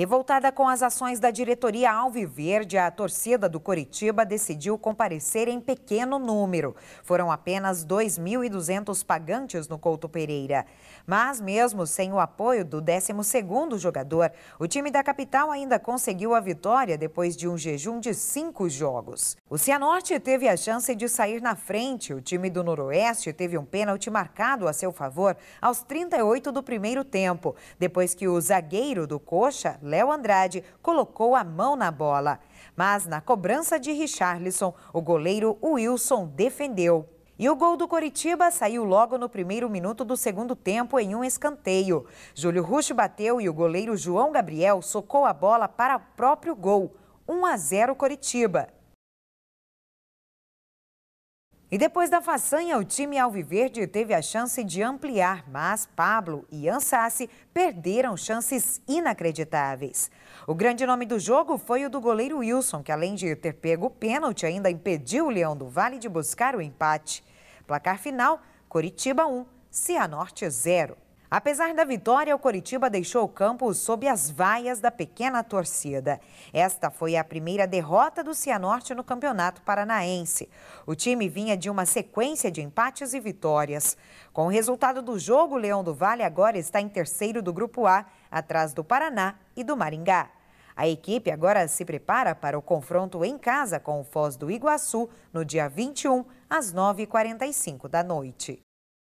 Revoltada com as ações da diretoria Alviverde, a torcida do Coritiba decidiu comparecer em pequeno número. Foram apenas 2.200 pagantes no Couto Pereira. Mas mesmo sem o apoio do 12º jogador, o time da capital ainda conseguiu a vitória depois de um jejum de cinco jogos. O Cianorte teve a chance de sair na frente. O time do Noroeste teve um pênalti marcado a seu favor aos 38 do primeiro tempo, depois que o zagueiro do Coxa Léo Andrade colocou a mão na bola. Mas na cobrança de Richarlison, o goleiro Wilson defendeu. E o gol do Coritiba saiu logo no primeiro minuto do segundo tempo em um escanteio. Júlio Rush bateu e o goleiro João Gabriel socou a bola para o próprio gol. 1 a 0 Coritiba. E depois da façanha, o time Alviverde teve a chance de ampliar, mas Pablo e Ansassi perderam chances inacreditáveis. O grande nome do jogo foi o do goleiro Wilson, que além de ter pego o pênalti, ainda impediu o Leão do Vale de buscar o empate. Placar final, Coritiba 1, Cianorte 0. Apesar da vitória, o Coritiba deixou o campo sob as vaias da pequena torcida. Esta foi a primeira derrota do Cianorte no Campeonato Paranaense. O time vinha de uma sequência de empates e vitórias. Com o resultado do jogo, o Leão do Vale agora está em terceiro do Grupo A, atrás do Paraná e do Maringá. A equipe agora se prepara para o confronto em casa com o Foz do Iguaçu no dia 21, às 9h45 da noite.